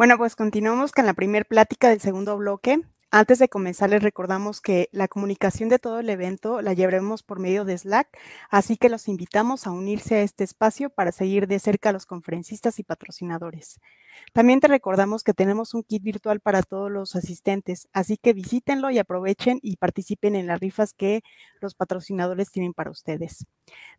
Bueno, pues continuamos con la primera plática del segundo bloque. Antes de comenzar, les recordamos que la comunicación de todo el evento la llevaremos por medio de Slack, así que los invitamos a unirse a este espacio para seguir de cerca a los conferencistas y patrocinadores. También te recordamos que tenemos un kit virtual para todos los asistentes, así que visítenlo y aprovechen y participen en las rifas que los patrocinadores tienen para ustedes.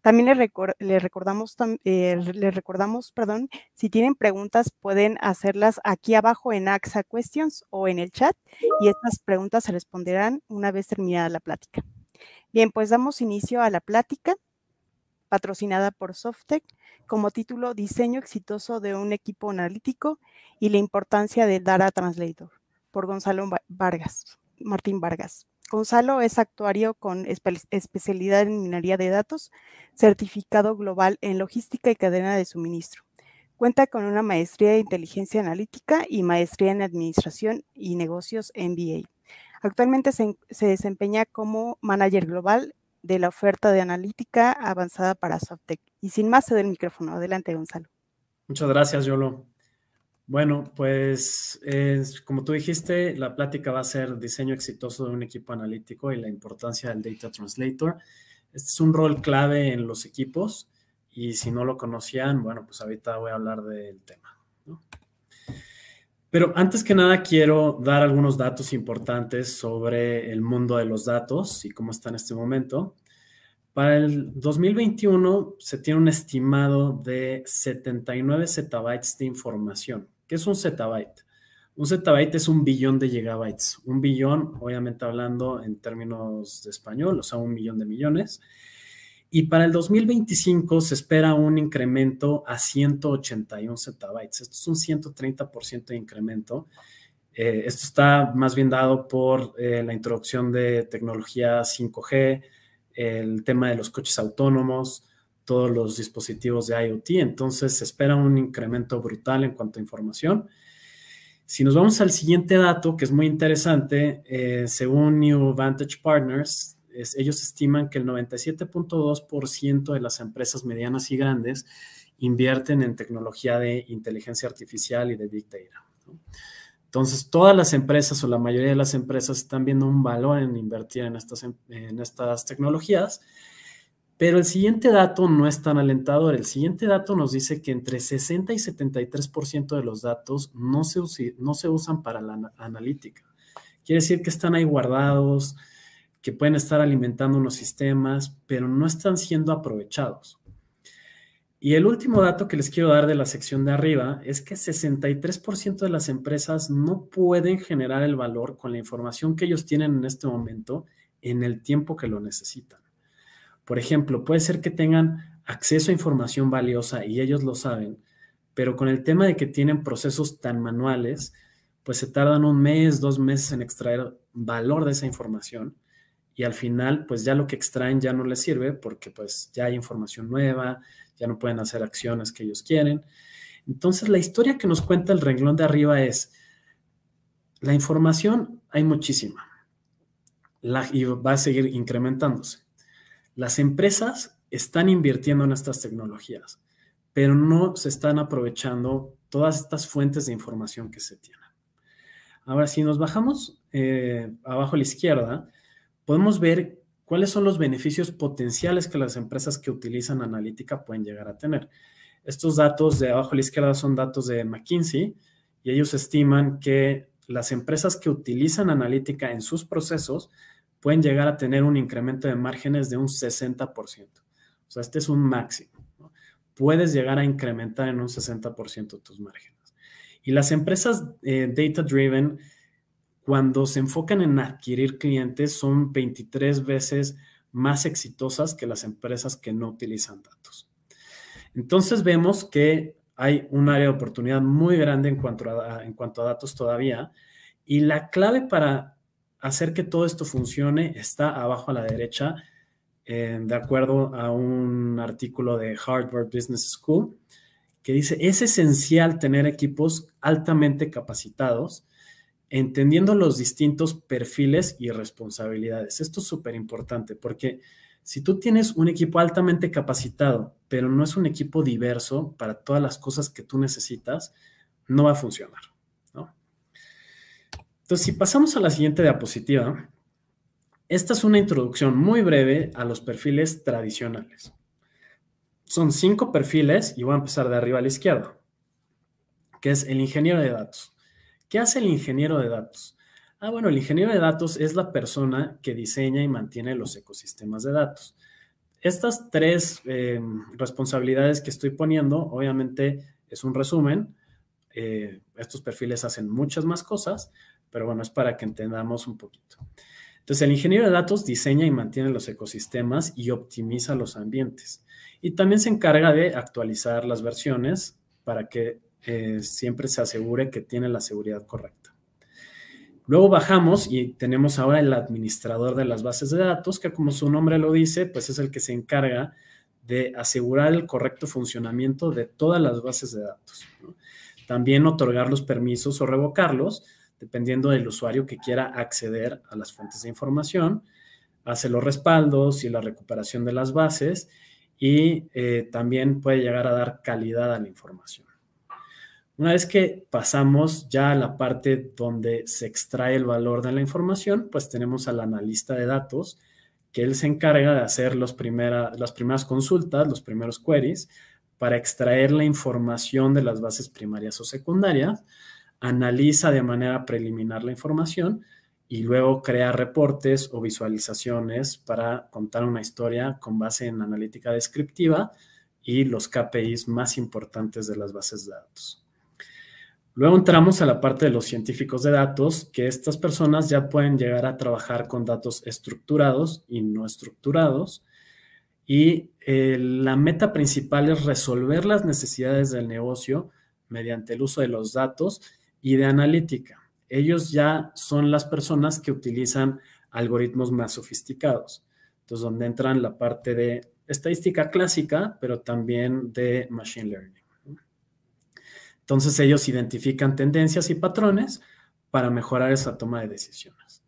También les, recordamos, eh, recordamos perdón, si tienen preguntas pueden hacerlas aquí abajo en AXA Questions o en el chat y estas preguntas se responderán una vez terminada la plática. Bien, pues damos inicio a la plática patrocinada por Softec, como título Diseño exitoso de un equipo analítico y la importancia dar a Translator, por Gonzalo Vargas, Martín Vargas. Gonzalo es actuario con especialidad en minería de datos, certificado global en logística y cadena de suministro. Cuenta con una maestría en inteligencia analítica y maestría en administración y negocios MBA. Actualmente se, se desempeña como manager global de la oferta de analítica avanzada para SoftTech. Y sin más, cedo el micrófono. Adelante, Gonzalo. Muchas gracias, Yolo. Bueno, pues como tú dijiste, la plática va a ser diseño exitoso de un equipo analítico y la importancia del Data Translator. Este es un rol clave en los equipos y si no lo conocían, bueno, pues ahorita voy a hablar del tema. Pero antes que nada quiero dar algunos datos importantes sobre el mundo de los datos y cómo está en este momento. Para el 2021 se tiene un estimado de 79 zettabytes de información. ¿Qué es un zettabyte? Un zettabyte es un billón de gigabytes. Un billón, obviamente hablando en términos de español, o sea, un millón de millones. Y para el 2025 se espera un incremento a 181 zettabytes. Esto es un 130% de incremento. Eh, esto está más bien dado por eh, la introducción de tecnología 5G, el tema de los coches autónomos, todos los dispositivos de IoT. Entonces se espera un incremento brutal en cuanto a información. Si nos vamos al siguiente dato, que es muy interesante, eh, según New Vantage Partners, ellos estiman que el 97.2% de las empresas medianas y grandes invierten en tecnología de inteligencia artificial y de big Entonces, todas las empresas o la mayoría de las empresas están viendo un valor en invertir en estas, en estas tecnologías, pero el siguiente dato no es tan alentador. El siguiente dato nos dice que entre 60 y 73% de los datos no no se usan para la analítica. Quiere decir que están ahí guardados, que pueden estar alimentando unos sistemas, pero no están siendo aprovechados. Y el último dato que les quiero dar de la sección de arriba es que 63% de las empresas no pueden generar el valor con la información que ellos tienen en este momento en el tiempo que lo necesitan. Por ejemplo, puede ser que tengan acceso a información valiosa y ellos lo saben, pero con el tema de que tienen procesos tan manuales, pues se tardan un mes, dos meses en extraer valor de esa información y al final pues ya lo que extraen ya no les sirve porque pues ya hay información nueva, ya no pueden hacer acciones que ellos quieren. Entonces la historia que nos cuenta el renglón de arriba es, la información hay muchísima la, y va a seguir incrementándose. Las empresas están invirtiendo en estas tecnologías, pero no se están aprovechando todas estas fuentes de información que se tienen. Ahora, si nos bajamos eh, abajo a la izquierda, podemos ver cuáles son los beneficios potenciales que las empresas que utilizan analítica pueden llegar a tener. Estos datos de abajo a la izquierda son datos de McKinsey y ellos estiman que las empresas que utilizan analítica en sus procesos pueden llegar a tener un incremento de márgenes de un 60%. O sea, este es un máximo. Puedes llegar a incrementar en un 60% tus márgenes. Y las empresas eh, data-driven cuando se enfocan en adquirir clientes son 23 veces más exitosas que las empresas que no utilizan datos. Entonces vemos que hay un área de oportunidad muy grande en cuanto a, datos todavía y la clave para hacer que todo esto funcione está abajo a la derecha, eh, de acuerdo a un artículo de Harvard Business School, que dice, es esencial tener equipos altamente capacitados entendiendo los distintos perfiles y responsabilidades. Esto es súper importante porque si tú tienes un equipo altamente capacitado, pero no es un equipo diverso para todas las cosas que tú necesitas, no va a funcionar. Entonces, si pasamos a la siguiente diapositiva, esta es una introducción muy breve a los perfiles tradicionales. Son cinco perfiles y voy a empezar de arriba a la izquierda, que es el ingeniero de datos. ¿Qué hace el ingeniero de datos? Ah, bueno, el ingeniero de datos es la persona que diseña y mantiene los ecosistemas de datos. Estas tres em, responsabilidades que estoy poniendo, obviamente es un resumen. Eh, estos perfiles hacen muchas más cosas, pero bueno, es para que entendamos un poquito. Entonces, el ingeniero de datos diseña y mantiene los ecosistemas y optimiza los ambientes. Y también se encarga de actualizar las versiones para que eh, siempre se asegure que tiene la seguridad correcta. Luego bajamos y tenemos ahora el administrador de las bases de datos, que como su nombre lo dice, pues es el que se encarga de asegurar el correcto funcionamiento de todas las bases de datos. También otorgar los permisos o revocarlos, dependiendo del usuario que quiera acceder a las fuentes de información, hace los respaldos y la recuperación de las bases y eh, también puede llegar a dar calidad a la información. Una vez que pasamos ya a la parte donde se extrae el valor de la información, pues tenemos al analista de datos, que él se encarga de hacer las primeras consultas, los primeros queries, para extraer la información de las bases primarias o secundarias, analiza de manera preliminar la información y luego crea reportes o visualizaciones para contar una historia con base en analítica descriptiva y los KPIs más importantes de las bases de datos. Luego entramos a la parte de los científicos de datos, que estas personas ya pueden llegar a trabajar con datos estructurados y no estructurados. Y eh, la meta principal es resolver las necesidades del negocio mediante el uso de los datos y de analítica. Ellos ya son las personas que utilizan algoritmos más sofisticados. Entonces, donde entran la parte de estadística clásica, pero también de machine learning. Entonces ellos identifican tendencias y patrones para mejorar esa toma de decisiones.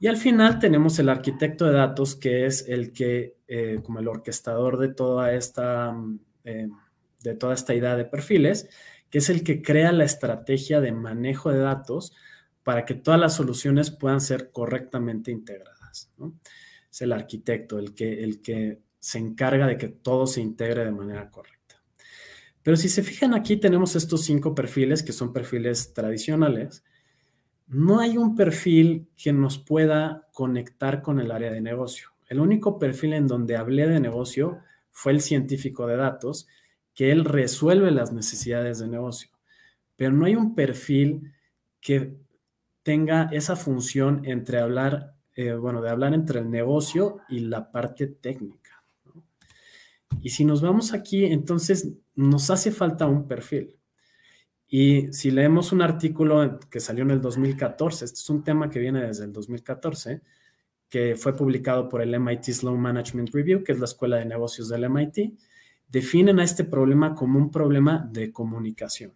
Y al final tenemos el arquitecto de datos, que es el que, eh, como el orquestador de toda, esta, eh, de toda esta idea de perfiles, que es el que crea la estrategia de manejo de datos para que todas las soluciones puedan ser correctamente integradas. Es el arquitecto, el que, el que se encarga de que todo se integre de manera correcta. Pero si se fijan aquí tenemos estos cinco perfiles que son perfiles tradicionales. No hay un perfil que nos pueda conectar con el área de negocio. El único perfil en donde hablé de negocio fue el científico de datos, que él resuelve las necesidades de negocio. Pero no hay un perfil que tenga esa función entre hablar, eh, bueno, de hablar entre el negocio y la parte técnica. Y si nos vamos aquí, entonces nos hace falta un perfil. Y si leemos un artículo que salió en el 2014, este es un tema que viene desde el 2014, que fue publicado por el MIT Sloan Management Review, que es la escuela de negocios del MIT, definen a este problema como un problema de comunicación.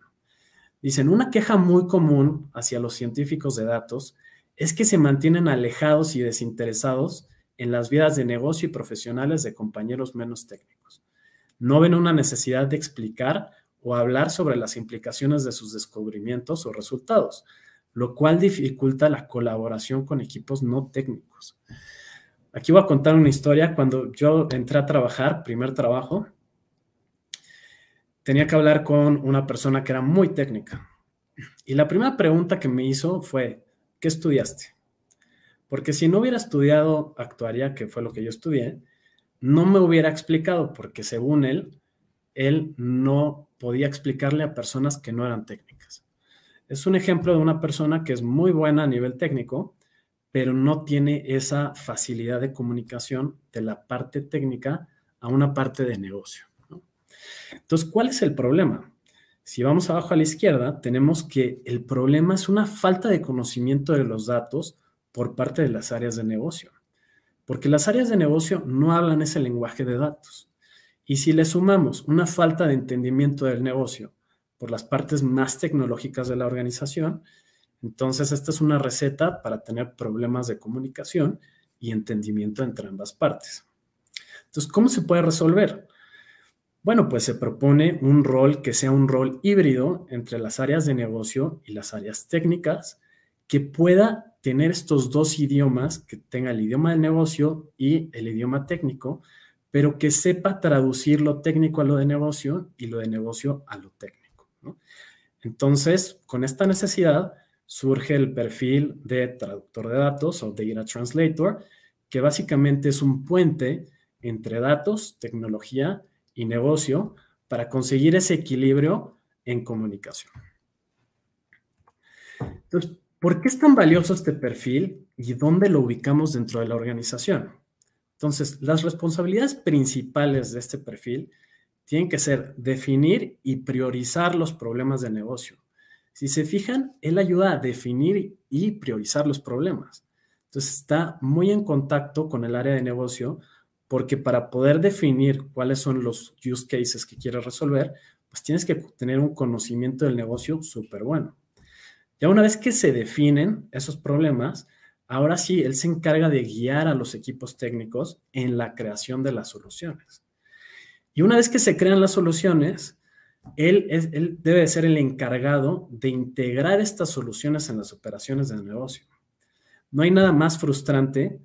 Dicen, una queja muy común hacia los científicos de datos es que se mantienen alejados y desinteresados en las vidas de negocio y profesionales de compañeros menos técnicos no ven una necesidad de explicar o hablar sobre las implicaciones de sus descubrimientos o resultados, lo cual dificulta la colaboración con equipos no técnicos. Aquí voy a contar una historia. Cuando yo entré a trabajar, primer trabajo, tenía que hablar con una persona que era muy técnica. Y la primera pregunta que me hizo fue, ¿qué estudiaste? Porque si no hubiera estudiado actuaría, que fue lo que yo estudié, no me hubiera explicado, porque según él, él no podía explicarle a personas que no eran técnicas. Es un ejemplo de una persona que es muy buena a nivel técnico, pero no tiene esa facilidad de comunicación de la parte técnica a una parte de negocio. Entonces, ¿cuál es el problema? Si vamos abajo a la izquierda, tenemos que el problema es una falta de conocimiento de los datos por parte de las áreas de negocio. Porque las áreas de negocio no hablan ese lenguaje de datos. Y si le sumamos una falta de entendimiento del negocio por las partes más tecnológicas de la organización, entonces esta es una receta para tener problemas de comunicación y entendimiento entre ambas partes. Entonces, ¿cómo se puede resolver? Bueno, pues se propone un rol que sea un rol híbrido entre las áreas de negocio y las áreas técnicas, que pueda tener estos dos idiomas, que tenga el idioma de negocio y el idioma técnico, pero que sepa traducir lo técnico a lo de negocio y lo de negocio a lo técnico. Entonces, con esta necesidad surge el perfil de traductor de datos o de Data Translator, que básicamente es un puente entre datos, tecnología y negocio para conseguir ese equilibrio en comunicación. Entonces, ¿Por qué es tan valioso este perfil y dónde lo ubicamos dentro de la organización? Entonces, las responsabilidades principales de este perfil tienen que ser definir y priorizar los problemas de negocio. Si se fijan, él ayuda a definir y priorizar los problemas. Entonces, está muy en contacto con el área de negocio porque para poder definir cuáles son los use cases que quieres resolver, pues tienes que tener un conocimiento del negocio súper bueno. Ya una vez que se definen esos problemas, ahora sí, él se encarga de guiar a los equipos técnicos en la creación de las soluciones. Y una vez que se crean las soluciones, él, él debe ser el encargado de integrar estas soluciones en las operaciones del negocio. No hay nada más frustrante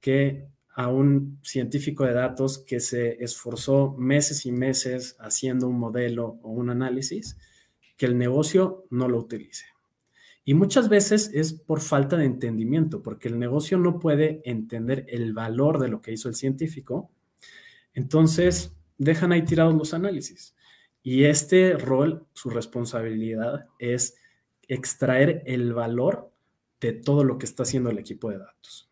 que a un científico de datos que se esforzó meses y meses haciendo un modelo o un análisis, que el negocio no lo utilice. Y muchas veces es por falta de entendimiento, porque el negocio no puede entender el valor de lo que hizo el científico. Entonces, dejan ahí tirados los análisis. Y este rol, su responsabilidad es extraer el valor de todo lo que está haciendo el equipo de datos.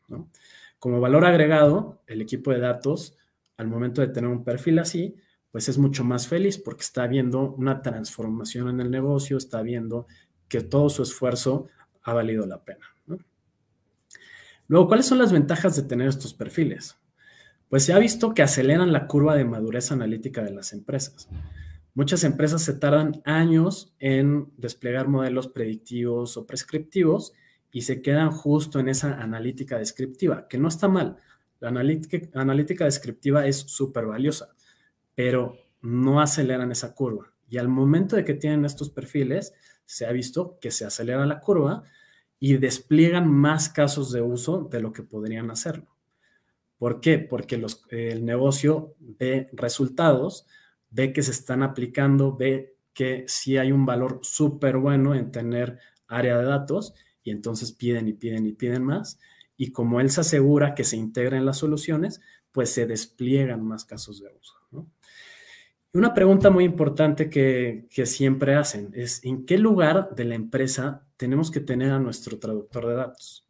Como valor agregado, el equipo de datos, al momento de tener un perfil así, pues es mucho más feliz porque está viendo una transformación en el negocio, está viendo que todo su esfuerzo ha valido la pena. Luego, ¿cuáles son las ventajas de tener estos perfiles? Pues se ha visto que aceleran la curva de madurez analítica de las empresas. Muchas empresas se tardan años en desplegar modelos predictivos o prescriptivos y se quedan justo en esa analítica descriptiva, que no está mal. La analítica, analítica descriptiva es súper valiosa, pero no aceleran esa curva. Y al momento de que tienen estos perfiles, se ha visto que se acelera la curva y despliegan más casos de uso de lo que podrían hacerlo. ¿Por qué? Porque el negocio ve resultados, ve que se están aplicando, ve que sí hay un valor súper bueno en tener área de datos y entonces piden y piden y piden más. Y como él se asegura que se integren las soluciones, pues se despliegan más casos de uso. Una pregunta muy importante que, siempre hacen es, ¿en qué lugar de la empresa tenemos que tener a nuestro traductor de datos?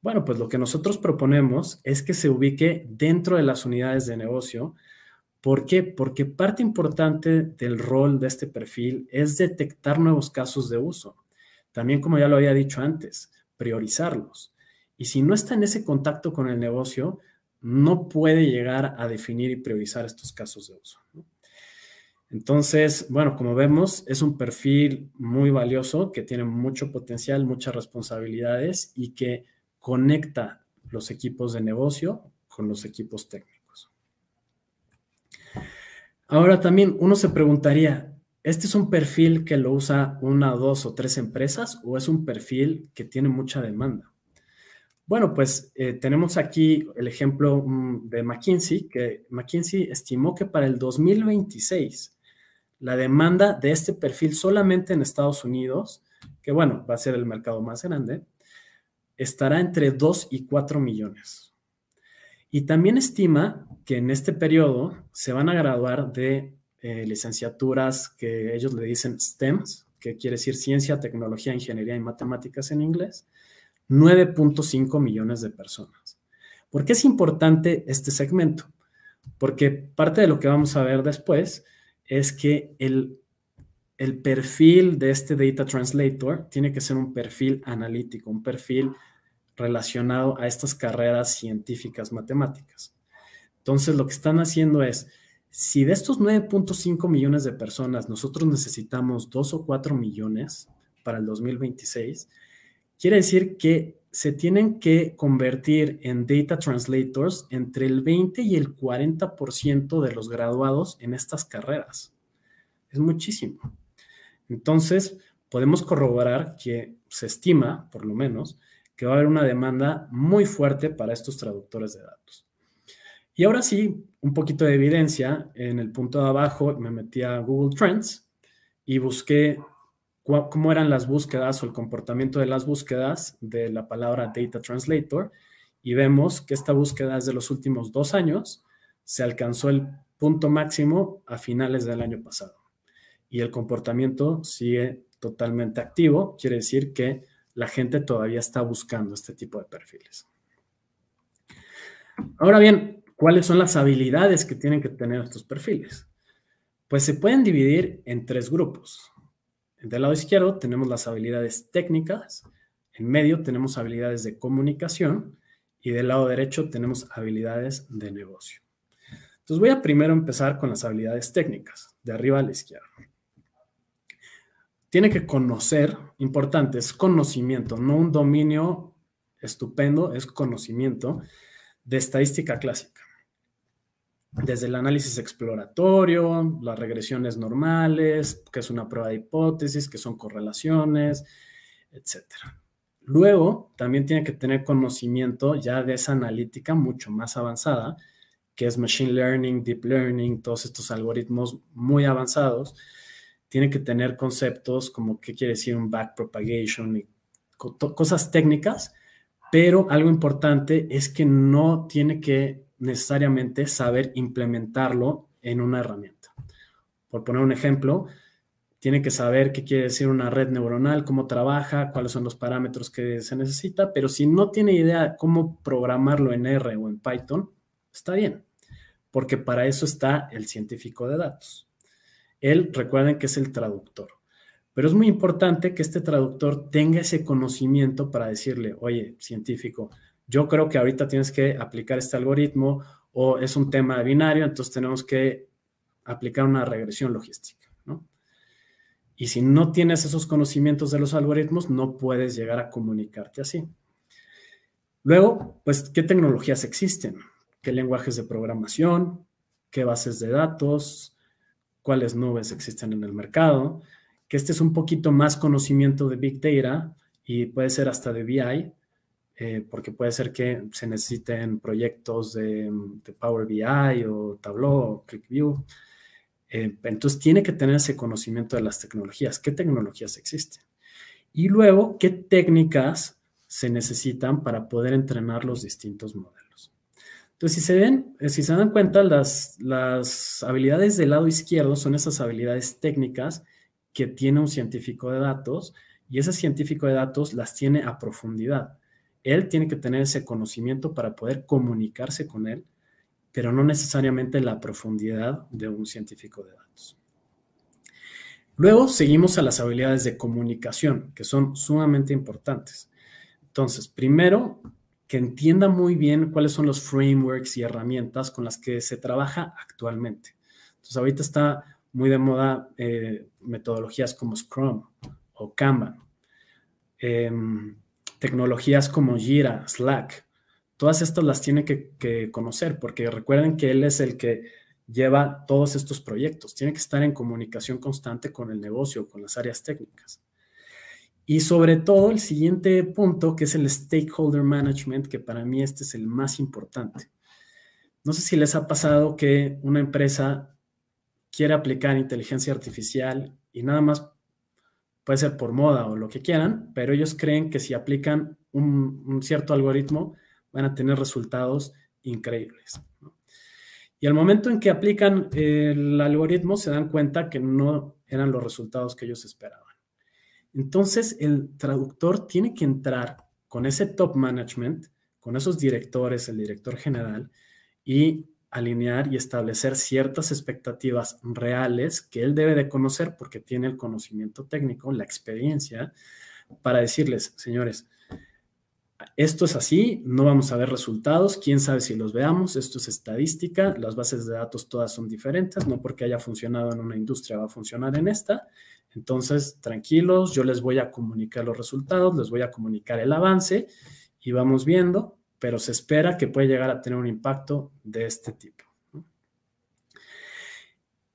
Bueno, pues lo que nosotros proponemos es que se ubique dentro de las unidades de negocio. ¿Por qué? Porque parte importante del rol de este perfil es detectar nuevos casos de uso. También, como ya lo había dicho antes, priorizarlos. Y si no está en ese contacto con el negocio, no puede llegar a definir y priorizar estos casos de uso. Entonces, bueno, como vemos, es un perfil muy valioso que tiene mucho potencial, muchas responsabilidades y que conecta los equipos de negocio con los equipos técnicos. Ahora también uno se preguntaría, ¿este es un perfil que lo usa una, dos o tres empresas o es un perfil que tiene mucha demanda? Bueno, pues eh, tenemos aquí el ejemplo mm, de McKinsey, que McKinsey estimó que para el 2026 la demanda de este perfil solamente en Estados Unidos, que bueno, va a ser el mercado más grande, estará entre 2 y 4 millones. Y también estima que en este periodo se van a graduar de eh, licenciaturas que ellos le dicen STEMs, que quiere decir ciencia, tecnología, ingeniería y matemáticas en inglés, 9.5 millones de personas. ¿Por qué es importante este segmento? Porque parte de lo que vamos a ver después es que el, perfil de este Data Translator tiene que ser un perfil analítico, un perfil relacionado a estas carreras científicas matemáticas. Entonces, lo que están haciendo es, si de estos 9.5 millones de personas nosotros necesitamos 2 o 4 millones para el 2026, quiere decir que se tienen que convertir en data translators entre el 20 y el 40% de los graduados en estas carreras. Es muchísimo. Entonces, podemos corroborar que se estima, por lo menos, que va a haber una demanda muy fuerte para estos traductores de datos. Y ahora sí, un poquito de evidencia. En el punto de abajo me metí a Google Trends y busqué cómo eran las búsquedas o el comportamiento de las búsquedas de la palabra Data Translator y vemos que esta búsqueda desde de los últimos dos años, se alcanzó el punto máximo a finales del año pasado y el comportamiento sigue totalmente activo, quiere decir que la gente todavía está buscando este tipo de perfiles. Ahora bien, ¿cuáles son las habilidades que tienen que tener estos perfiles? Pues se pueden dividir en tres grupos. Del lado izquierdo tenemos las habilidades técnicas, en medio tenemos habilidades de comunicación y del lado derecho tenemos habilidades de negocio. Entonces voy a primero empezar con las habilidades técnicas, de arriba a la izquierda. Tiene que conocer, importante, es conocimiento, no un dominio estupendo, es conocimiento de estadística clásica desde el análisis exploratorio, las regresiones normales, que es una prueba de hipótesis, que son correlaciones, etc. Luego, también tiene que tener conocimiento ya de esa analítica mucho más avanzada, que es Machine Learning, Deep Learning, todos estos algoritmos muy avanzados. Tiene que tener conceptos como qué quiere decir un backpropagation y cosas técnicas, pero algo importante es que no tiene que necesariamente saber implementarlo en una herramienta. Por poner un ejemplo, tiene que saber qué quiere decir una red neuronal, cómo trabaja, cuáles son los parámetros que se necesita, pero si no tiene idea cómo programarlo en R o en Python, está bien, porque para eso está el científico de datos. Él, recuerden que es el traductor, pero es muy importante que este traductor tenga ese conocimiento para decirle, oye, científico, yo creo que ahorita tienes que aplicar este algoritmo o es un tema binario, entonces tenemos que aplicar una regresión logística, ¿no? Y si no tienes esos conocimientos de los algoritmos, no puedes llegar a comunicarte así. Luego, pues, ¿qué tecnologías existen? ¿Qué lenguajes de programación? ¿Qué bases de datos? ¿Cuáles nubes existen en el mercado? Que este es un poquito más conocimiento de Big Data y puede ser hasta de BI, eh, porque puede ser que se necesiten proyectos de, Power BI o Tableau o ClickView. Eh, entonces tiene que tener ese conocimiento de las tecnologías, qué tecnologías existen. Y luego, qué técnicas se necesitan para poder entrenar los distintos modelos. Entonces, si se, ven, eh, si se dan cuenta, las, las habilidades del lado izquierdo son esas habilidades técnicas que tiene un científico de datos y ese científico de datos las tiene a profundidad. Él tiene que tener ese conocimiento para poder comunicarse con él, pero no necesariamente la profundidad de un científico de datos. Luego seguimos a las habilidades de comunicación, que son sumamente importantes. Entonces, primero, que entienda muy bien cuáles son los frameworks y herramientas con las que se trabaja actualmente. Entonces, ahorita está muy de moda eh, metodologías como Scrum o Kanban. Em, tecnologías como Jira, Slack, todas estas las tiene que, que, conocer, porque recuerden que él es el que lleva todos estos proyectos, tiene que estar en comunicación constante con el negocio, con las áreas técnicas. Y sobre todo el siguiente punto, que es el stakeholder management, que para mí este es el más importante. No sé si les ha pasado que una empresa quiere aplicar inteligencia artificial y nada más puede ser por moda o lo que quieran, pero ellos creen que si aplican un, cierto algoritmo van a tener resultados increíbles. Y al momento en que aplican eh, el algoritmo se dan cuenta que no eran los resultados que ellos esperaban. Entonces el traductor tiene que entrar con ese top management, con esos directores, el director general, y alinear y establecer ciertas expectativas reales que él debe de conocer porque tiene el conocimiento técnico, la experiencia, para decirles, señores, esto es así, no vamos a ver resultados, quién sabe si los veamos, esto es estadística, las bases de datos todas son diferentes, no porque haya funcionado en una industria va a funcionar en esta, entonces tranquilos, yo les voy a comunicar los resultados, les voy a comunicar el avance y vamos viendo, pero se espera que puede llegar a tener un impacto de este tipo.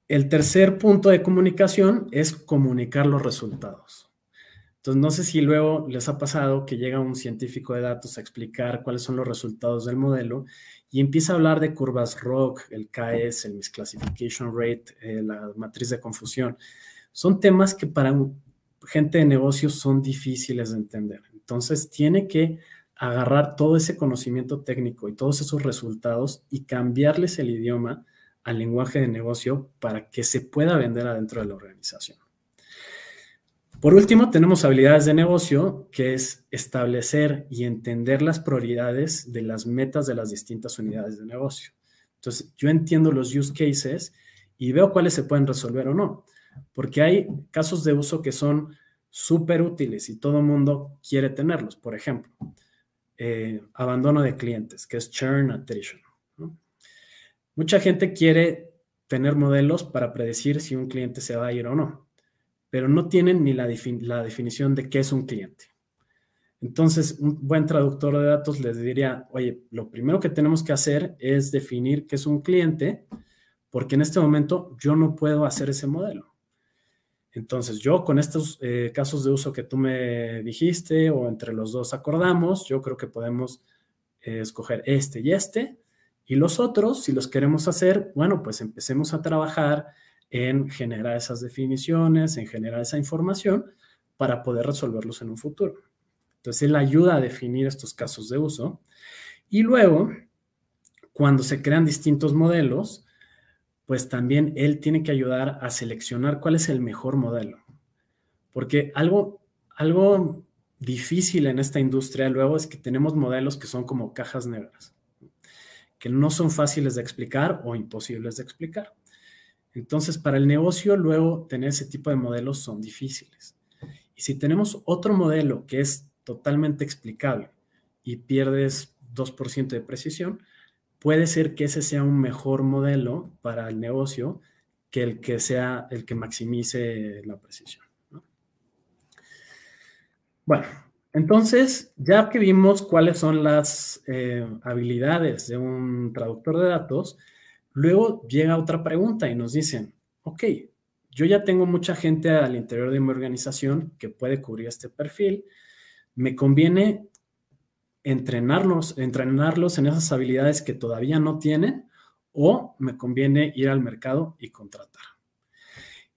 El tercer punto de comunicación es comunicar los resultados. Entonces, no sé si luego les ha pasado que llega un científico de datos a explicar cuáles son los resultados del modelo y empieza a hablar de curvas ROC, el KS, e el misclassification rate, eh, la matriz de confusión. Son temas que para gente de negocios son difíciles de entender. Entonces, tiene que agarrar todo ese conocimiento técnico y todos esos resultados y cambiarles el idioma al lenguaje de negocio para que se pueda vender adentro de la organización. Por último, tenemos habilidades de negocio, que es establecer y entender las prioridades de las metas de las distintas unidades de negocio. Entonces, yo entiendo los use cases y veo cuáles se pueden resolver o no, porque hay casos de uso que son súper útiles y todo el mundo quiere tenerlos. Por ejemplo, eh, abandono de clientes, que es churn attrition. Mucha gente quiere tener modelos para predecir si un cliente se va a ir o no, pero no tienen ni la, la definición de qué es un cliente. Entonces, un buen traductor de datos les diría, oye, lo primero que tenemos que hacer es definir qué es un cliente, porque en este momento yo no puedo hacer ese modelo. Entonces yo con estos eh, casos de uso que tú me dijiste o entre los dos acordamos, yo creo que podemos eh, escoger este y este. Y los otros, si los queremos hacer, bueno, pues empecemos a trabajar en generar esas definiciones, en generar esa información para poder resolverlos en un futuro. Entonces él ayuda a definir estos casos de uso. Y luego, cuando se crean distintos modelos, pues también él tiene que ayudar a seleccionar cuál es el mejor modelo. Porque algo, algo difícil en esta industria luego es que tenemos modelos que son como cajas negras, que no son fáciles de explicar o imposibles de explicar. Entonces, para el negocio luego tener ese tipo de modelos son difíciles. Y si tenemos otro modelo que es totalmente explicable y pierdes 2% de precisión, puede ser que ese sea un mejor modelo para el negocio que el que sea el que maximice la precisión. Bueno, entonces, ya que vimos cuáles son las eh, habilidades de un traductor de datos, luego llega otra pregunta y nos dicen, ok, yo ya tengo mucha gente al interior de mi organización que puede cubrir este perfil, me conviene entrenarlos, entrenarlos en esas habilidades que todavía no tienen o me conviene ir al mercado y contratar?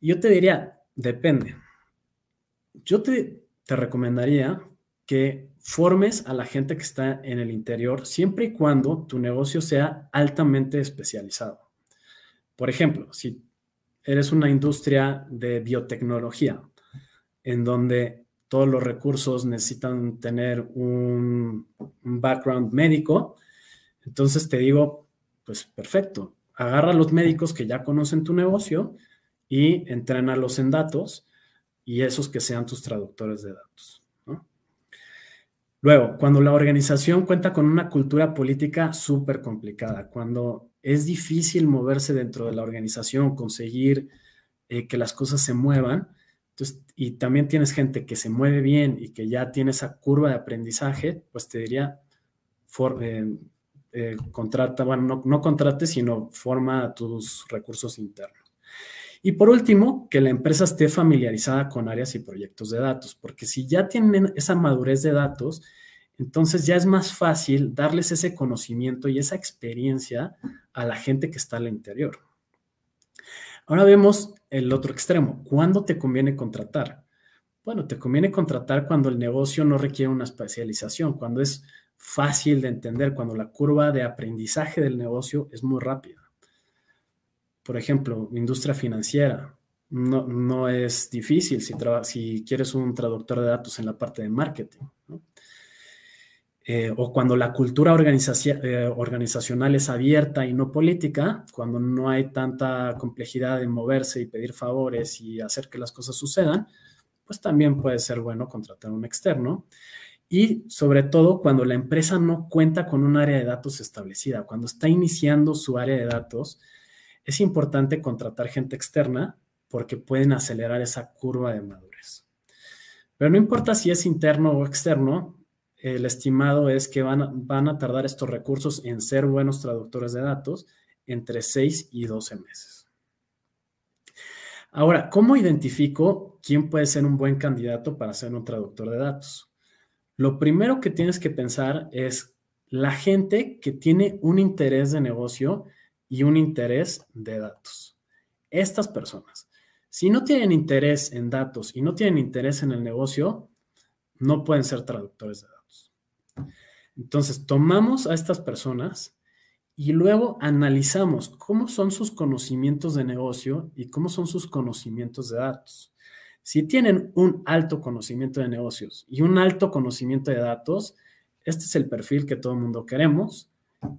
Yo te diría, depende. Yo te, te recomendaría que formes a la gente que está en el interior siempre y cuando tu negocio sea altamente especializado. Por ejemplo, si eres una industria de biotecnología en donde todos los recursos necesitan tener un, background médico. Entonces te digo, pues perfecto, agarra a los médicos que ya conocen tu negocio y entrénalos en datos y esos que sean tus traductores de datos. Luego, cuando la organización cuenta con una cultura política súper complicada, cuando es difícil moverse dentro de la organización, conseguir eh, que las cosas se muevan, y también tienes gente que se mueve bien y que ya tiene esa curva de aprendizaje, pues te diría, eh, eh, contrata, bueno, no, no contrate, sino forma tus recursos internos. Y por último, que la empresa esté familiarizada con áreas y proyectos de datos, porque si ya tienen esa madurez de datos, entonces ya es más fácil darles ese conocimiento y esa experiencia a la gente que está al interior. Ahora vemos el otro extremo. ¿Cuándo te conviene contratar? Bueno, te conviene contratar cuando el negocio no requiere una especialización, cuando es fácil de entender, cuando la curva de aprendizaje del negocio es muy rápida. Por ejemplo, industria financiera. No, no es difícil si, si quieres un traductor de datos en la parte de marketing. Eh, o cuando la cultura eh, organizacional es abierta y no política, cuando no hay tanta complejidad de moverse y pedir favores y hacer que las cosas sucedan, pues también puede ser bueno contratar un externo. Y sobre todo cuando la empresa no cuenta con un área de datos establecida, cuando está iniciando su área de datos, es importante contratar gente externa porque pueden acelerar esa curva de madurez. Pero no importa si es interno o externo, el estimado es que van, a tardar estos recursos en ser buenos traductores de datos entre 6 y 12 meses. Ahora, ¿cómo identifico quién puede ser un buen candidato para ser un traductor de datos? Lo primero que tienes que pensar es la gente que tiene un interés de negocio y un interés de datos. Estas personas, si no tienen interés en datos y no tienen interés en el negocio, no pueden ser traductores de datos. Entonces, tomamos a estas personas y luego analizamos cómo son sus conocimientos de negocio y cómo son sus conocimientos de datos. Si tienen un alto conocimiento de negocios y un alto conocimiento de datos, este es el perfil que todo el mundo queremos,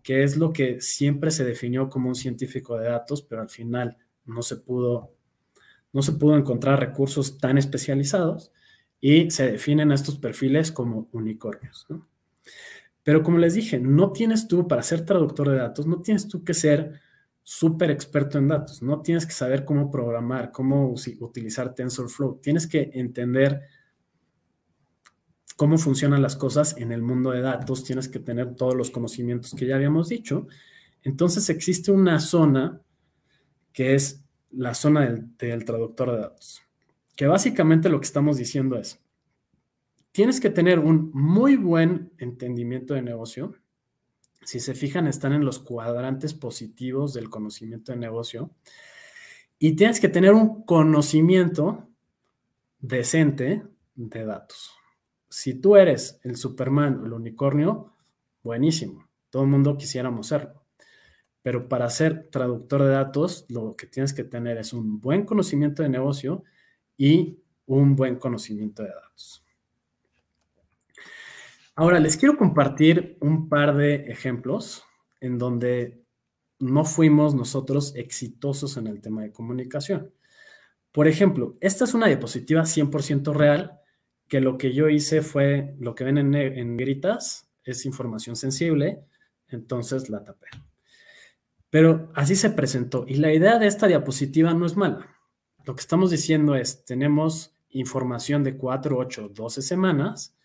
que es lo que siempre se definió como un científico de datos, pero al final no se pudo, no se pudo encontrar recursos tan especializados y se definen a estos perfiles como unicornios. ¿no? Pero como les dije, no tienes tú para ser traductor de datos, no tienes tú que ser súper experto en datos, no tienes que saber cómo programar, cómo utilizar TensorFlow, tienes que entender cómo funcionan las cosas en el mundo de datos, tienes que tener todos los conocimientos que ya habíamos dicho. Entonces existe una zona que es la zona del, del traductor de datos, que básicamente lo que estamos diciendo es, tienes que tener un muy buen entendimiento de negocio. Si se fijan, están en los cuadrantes positivos del conocimiento de negocio. Y tienes que tener un conocimiento decente de datos. Si tú eres el Superman o el unicornio, buenísimo. Todo el mundo quisiéramos serlo. Pero para ser traductor de datos, lo que tienes que tener es un buen conocimiento de negocio y un buen conocimiento de datos. Ahora, les quiero compartir un par de ejemplos en donde no fuimos nosotros exitosos en el tema de comunicación. Por ejemplo, esta es una diapositiva 100% real, que lo que yo hice fue, lo que ven en, en gritas es información sensible, entonces la tapé. Pero así se presentó. Y la idea de esta diapositiva no es mala. Lo que estamos diciendo es, tenemos información de 4, 8, 12 semanas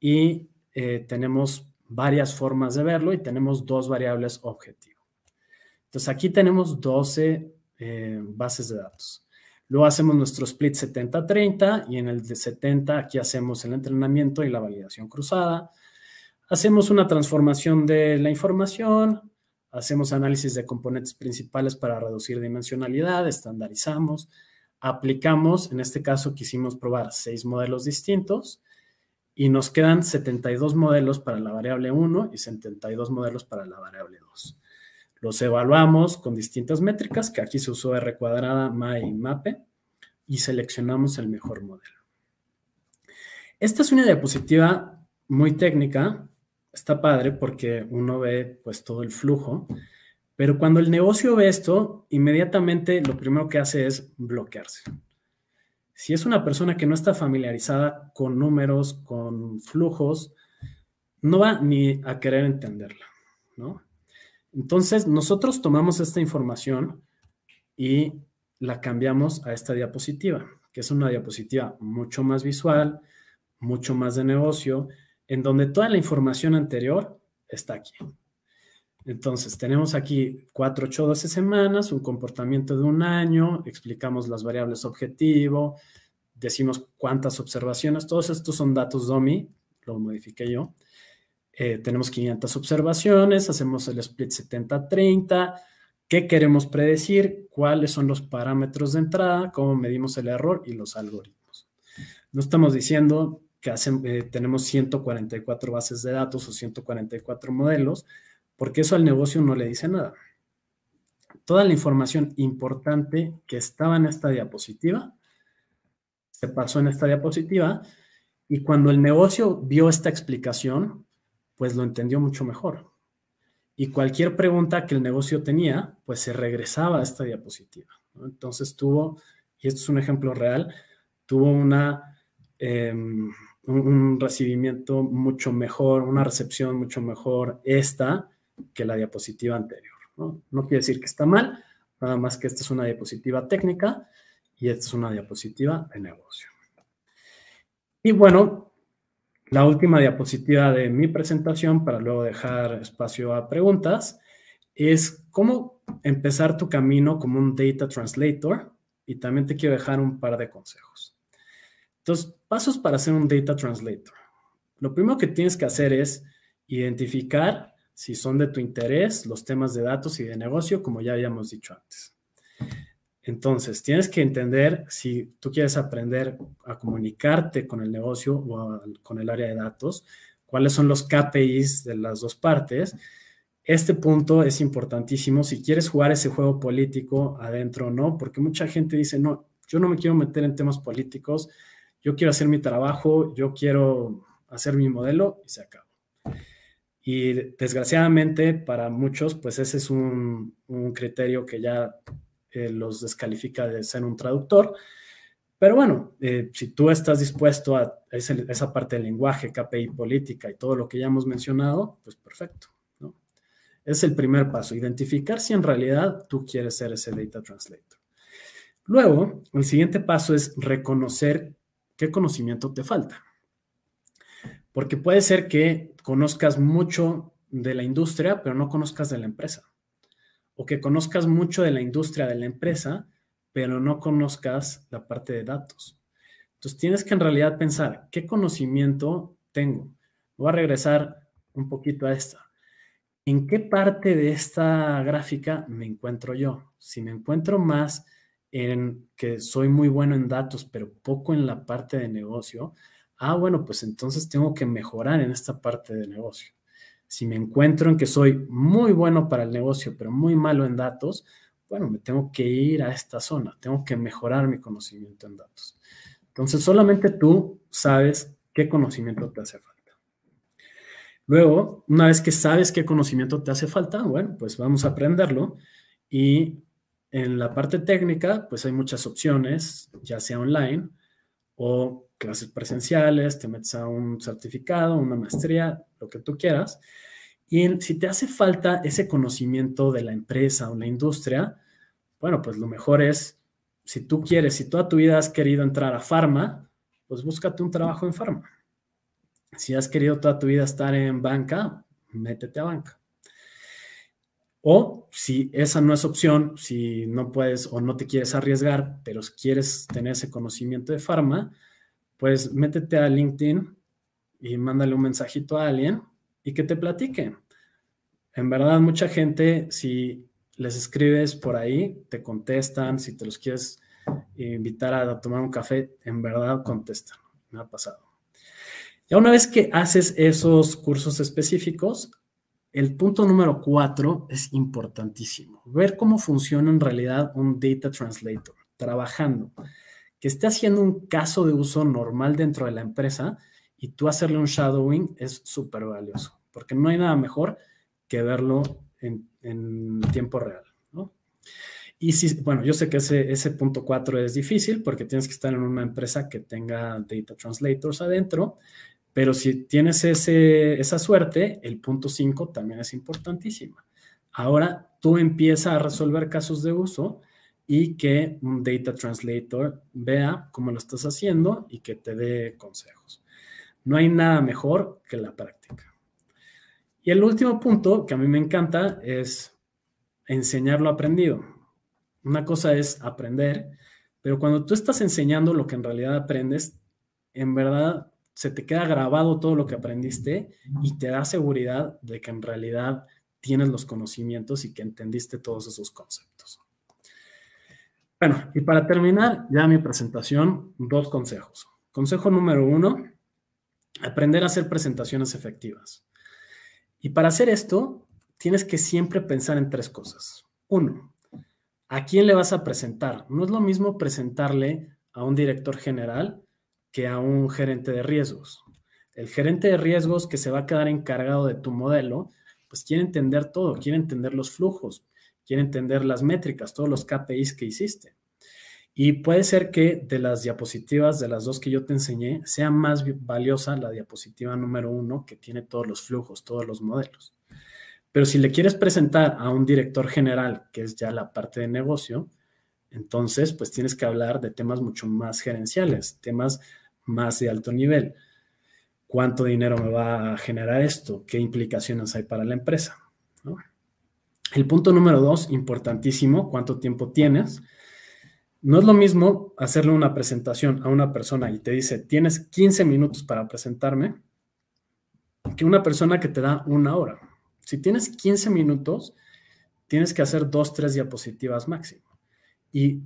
y eh, tenemos varias formas de verlo y tenemos dos variables objetivo. Entonces aquí tenemos 12 eh, bases de datos. Luego hacemos nuestro split 70-30 y en el de 70 aquí hacemos el entrenamiento y la validación cruzada. Hacemos una transformación de la información, hacemos análisis de componentes principales para reducir dimensionalidad, estandarizamos, aplicamos, en este caso quisimos probar seis modelos distintos y nos quedan 72 modelos para la variable 1 y 72 modelos para la variable 2. Los evaluamos con distintas métricas, que aquí se usó R cuadrada, MAE y MAPE, y seleccionamos el mejor modelo. Esta es una diapositiva muy técnica, está padre porque uno ve pues todo el flujo, pero cuando el negocio ve esto, inmediatamente lo primero que hace es bloquearse. Si es una persona que no está familiarizada con números, con flujos, no va ni a querer entenderla, Entonces, nosotros tomamos esta información y la cambiamos a esta diapositiva, que es una diapositiva mucho más visual, mucho más de negocio, en donde toda la información anterior está aquí. Entonces, tenemos aquí 4, 8, 12 semanas, un comportamiento de un año, explicamos las variables objetivo, decimos cuántas observaciones, todos estos son datos DOMI, lo modifiqué yo. Eh, tenemos 500 observaciones, hacemos el split 70-30, qué queremos predecir, cuáles son los parámetros de entrada, cómo medimos el error y los algoritmos. No estamos diciendo que eh, tenemos 144 bases de datos o 144 modelos, porque eso al negocio no le dice nada. Toda la información importante que estaba en esta diapositiva se pasó en esta diapositiva y cuando el negocio vio esta explicación, pues lo entendió mucho mejor. Y cualquier pregunta que el negocio tenía, pues se regresaba a esta diapositiva. Entonces tuvo, y esto es un ejemplo real, tuvo una, em, un recibimiento mucho mejor, una recepción mucho mejor esta que la diapositiva anterior. ¿no? quiere decir que está mal, nada más que esta es una diapositiva técnica y esta es una diapositiva de negocio. Y bueno, la última diapositiva de mi presentación, para luego dejar espacio a preguntas, es cómo empezar tu camino como un Data Translator y también te quiero dejar un par de consejos. Entonces, pasos para ser un Data Translator. Lo primero que tienes que hacer es identificar si son de tu interés los temas de datos y de negocio, como ya habíamos dicho antes. Entonces, tienes que entender si tú quieres aprender a comunicarte con el negocio o con el área de datos, cuáles son los KPIs de las dos partes. Este punto es importantísimo si quieres jugar ese juego político adentro o no, porque mucha gente dice, no, yo no me quiero meter en temas políticos, yo quiero hacer mi trabajo, yo quiero hacer mi modelo y se acaba. Y desgraciadamente para muchos, pues ese es un, criterio que ya eh, los descalifica de ser un traductor. Pero bueno, eh, si tú estás dispuesto a esa parte del lenguaje, KPI política y todo lo que ya hemos mencionado, pues perfecto. Es el primer paso, identificar si en realidad tú quieres ser ese data translator. Luego, el siguiente paso es reconocer qué conocimiento te falta. Porque puede ser que conozcas mucho de la industria, pero no conozcas de la empresa. O que conozcas mucho de la industria de la empresa, pero no conozcas la parte de datos. Entonces tienes que en realidad pensar, ¿qué conocimiento tengo? Voy a regresar un poquito a esta. ¿En qué parte de esta gráfica me encuentro yo? Si me encuentro más en que soy muy bueno en datos, pero poco en la parte de negocio, ah, bueno, pues entonces tengo que mejorar en esta parte de negocio. Si me encuentro en que soy muy bueno para el negocio, pero muy malo en datos, bueno, me tengo que ir a esta zona, tengo que mejorar mi conocimiento en datos. Entonces, solamente tú sabes qué conocimiento te hace falta. Luego, una vez que sabes qué conocimiento te hace falta, bueno, pues vamos a aprenderlo y en la parte técnica, pues hay muchas opciones, ya sea online o clases presenciales, te metes a un certificado, una maestría, lo que tú quieras. Y si te hace falta ese conocimiento de la empresa o la industria, bueno, pues lo mejor es, si tú quieres, si toda tu vida has querido entrar a farma, pues búscate un trabajo en farma. Si has querido toda tu vida estar en banca, métete a banca. O si esa no es opción, si no puedes o no te quieres arriesgar, pero quieres tener ese conocimiento de farma, pues métete a LinkedIn y mándale un mensajito a alguien y que te platique. En verdad, mucha gente, si les escribes por ahí, te contestan, si te los quieres invitar a tomar un café, en verdad contestan. Me ha pasado. Y una vez que haces esos cursos específicos, el punto número cuatro es importantísimo. Ver cómo funciona en realidad un Data Translator, trabajando que esté haciendo un caso de uso normal dentro de la empresa y tú hacerle un shadowing es súper valioso, porque no hay nada mejor que verlo en, tiempo real. ¿no? Y si, bueno, yo sé que ese, ese punto 4 es difícil porque tienes que estar en una empresa que tenga data translators adentro, pero si tienes esa suerte, el punto 5 también es importantísimo. Ahora tú empiezas a resolver casos de uso y que un data translator vea cómo lo estás haciendo y que te dé consejos. No hay nada mejor que la práctica. Y el último punto que a mí me encanta es enseñar lo aprendido. Una cosa es aprender, pero cuando tú estás enseñando lo que en realidad aprendes, en verdad se te queda grabado todo lo que aprendiste y te da seguridad de que en realidad tienes los conocimientos y que entendiste todos esos conceptos. Bueno, y para terminar ya mi presentación, dos consejos. Consejo número uno, aprender a hacer presentaciones efectivas. Y para hacer esto, tienes que siempre pensar en tres cosas. Uno, ¿a quién le vas a presentar? No es lo mismo presentarle a un director general que a un gerente de riesgos. El gerente de riesgos que se va a quedar encargado de tu modelo, pues quiere entender todo, quiere entender los flujos, quiere entender las métricas, todos los KPIs que hiciste. Y puede ser que de las diapositivas, de las dos que yo te enseñé, sea más valiosa la diapositiva número uno que tiene todos los flujos, todos los modelos. Pero si le quieres presentar a un director general, que es ya la parte de negocio, entonces pues tienes que hablar de temas mucho más gerenciales, temas más de alto nivel. ¿Cuánto dinero me va a generar esto? ¿Qué implicaciones hay para la empresa? El punto número dos, importantísimo, ¿cuánto tiempo tienes? No es lo mismo hacerle una presentación a una persona y te dice, tienes 15 minutos para presentarme, que una persona que te da una hora. Si tienes 15 minutos, tienes que hacer dos, tres diapositivas máximo. Y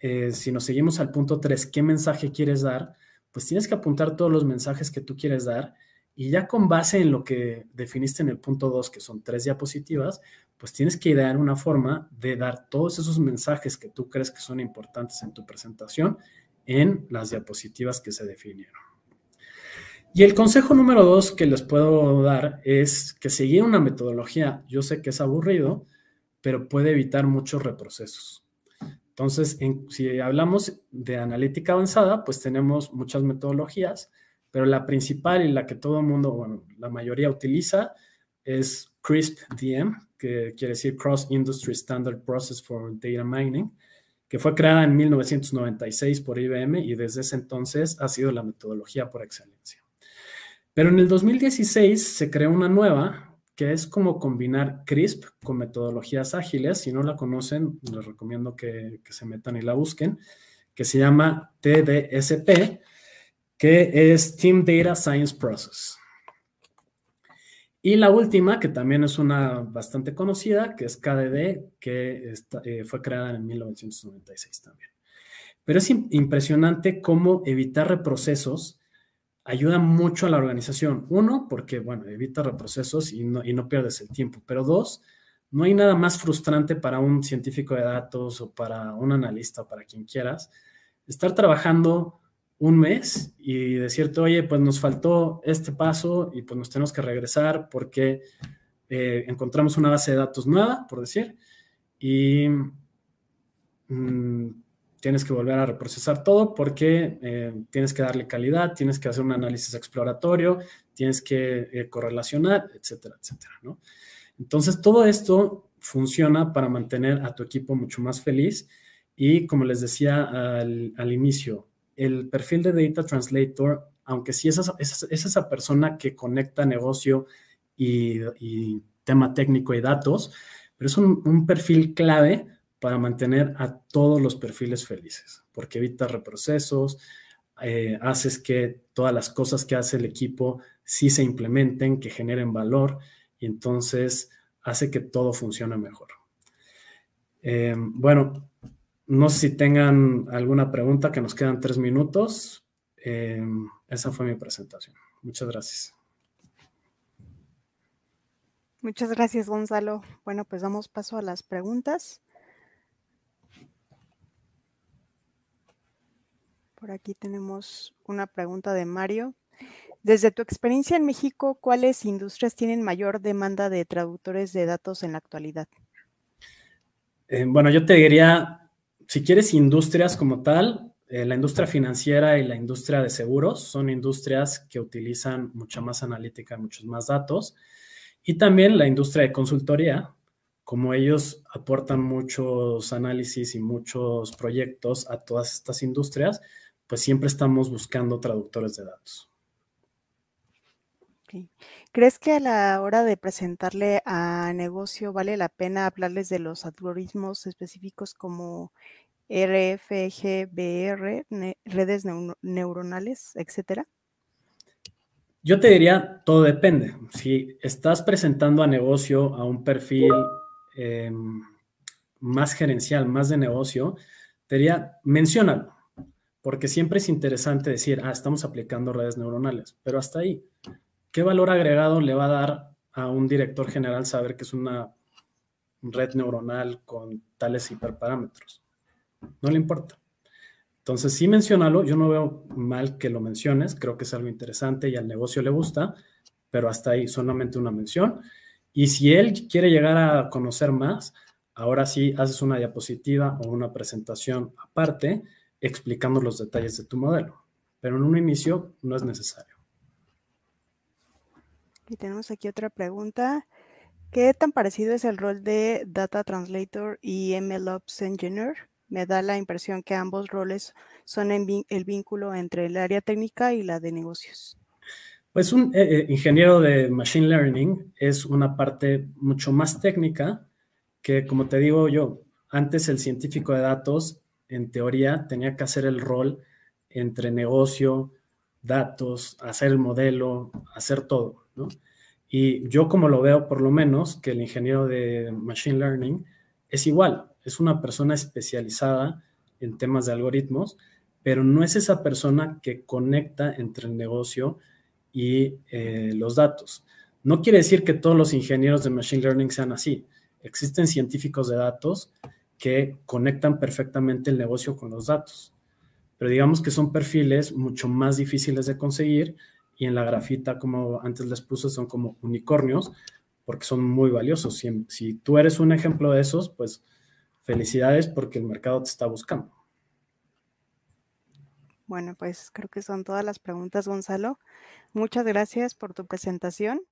eh, si nos seguimos al punto 3, ¿qué mensaje quieres dar? Pues tienes que apuntar todos los mensajes que tú quieres dar y ya con base en lo que definiste en el punto 2, que son tres diapositivas, pues tienes que idear una forma de dar todos esos mensajes que tú crees que son importantes en tu presentación en las diapositivas que se definieron. Y el consejo número 2 que les puedo dar es que seguir una metodología, yo sé que es aburrido, pero puede evitar muchos reprocesos. Entonces, si hablamos de analítica avanzada, pues tenemos muchas metodologías, pero la principal y la que todo el mundo, bueno, la mayoría utiliza es CRISP DM, que quiere decir Cross Industry Standard Process for Data Mining, que fue creada en 1996 por IBM y desde ese entonces ha sido la metodología por excelencia. Pero en el 2016 se creó una nueva que es como combinar CRISP con metodologías ágiles. Si no la conocen, les recomiendo que, se metan y la busquen, que se llama TDSP, que es Team Data Science Process. Y la última, que también es una bastante conocida, que es KDD, que eh, fue creada en 1996 también. Pero es impresionante cómo evitar reprocesos ayuda mucho a la organización. Uno, porque, bueno, evita reprocesos y no, y no pierdes el tiempo. Pero dos, no hay nada más frustrante para un científico de datos o para un analista, para quien quieras, estar trabajando un mes y decirte, oye, pues nos faltó este paso y pues nos tenemos que regresar porque eh, encontramos una base de datos nueva, por decir, y mm, tienes que volver a reprocesar todo porque eh, tienes que darle calidad, tienes que hacer un análisis exploratorio, tienes que eh, correlacionar, etcétera, etcétera, ¿no? Entonces, todo esto funciona para mantener a tu equipo mucho más feliz y, como les decía al, al inicio, el perfil de Data Translator, aunque sí es esa, persona que conecta negocio y, tema técnico y datos, pero es un, perfil clave para mantener a todos los perfiles felices, porque evita reprocesos, eh, haces que todas las cosas que hace el equipo sí se implementen, que generen valor y entonces hace que todo funcione mejor. Eh, bueno, no sé si tengan alguna pregunta, que nos quedan tres minutos. Em, esa fue mi presentación. Muchas gracias. Muchas gracias, Gonzalo. Bueno, pues damos paso a las preguntas. Por aquí tenemos una pregunta de Mario. Desde tu experiencia en México, ¿cuáles industrias tienen mayor demanda de traductores de datos en la actualidad? Eh, bueno, yo te diría si quieres industrias como tal, eh, la industria financiera y la industria de seguros son industrias que utilizan mucha más analítica, muchos más datos. Y también la industria de consultoría, como ellos aportan muchos análisis y muchos proyectos a todas estas industrias, pues siempre estamos buscando traductores de datos. ¿Crees que a la hora de presentarle a negocio vale la pena hablarles de los algoritmos específicos como RFGBR, redes neuronales, etcétera? Yo te diría, todo depende. Si estás presentando a negocio a un perfil em, más gerencial, más de negocio, te diría, menciónalo, porque siempre es interesante decir, ah, estamos aplicando redes neuronales, pero hasta ahí. ¿Qué valor agregado le va a dar a un director general saber que es una red neuronal con tales hiperparámetros? no le importa. Entonces, sí mencionalo, yo no veo mal que lo menciones, creo que es algo interesante y al negocio le gusta, pero hasta ahí, solamente una mención. Y si él quiere llegar a conocer más, ahora sí haces una diapositiva o una presentación aparte explicando los detalles de tu modelo, pero en un inicio no es necesario. Y tenemos aquí otra pregunta. ¿Qué tan parecido es el rol de Data Translator y MLOps Engineer? Me da la impresión que ambos roles son el vínculo entre el área técnica y la de negocios. Pues un eh, eh, ingeniero de Machine Learning es una parte mucho más técnica que, como te digo yo, antes el científico de datos, en teoría, tenía que hacer el rol entre negocio, datos, hacer el modelo, hacer todo, Y yo como lo veo por lo menos, que el ingeniero de Machine Learning es igual es una persona especializada en temas de algoritmos, pero no es esa persona que conecta entre el negocio y eh, los datos. No quiere decir que todos los ingenieros de Machine Learning sean así. Existen científicos de datos que conectan perfectamente el negocio con los datos, pero digamos que son perfiles mucho más difíciles de conseguir y en la grafita, como antes les puse, son como unicornios porque son muy valiosos. si tú eres un ejemplo de esos, pues felicidades porque el mercado te está buscando. Bueno, pues creo que son todas las preguntas, Gonzalo. Muchas gracias por tu presentación.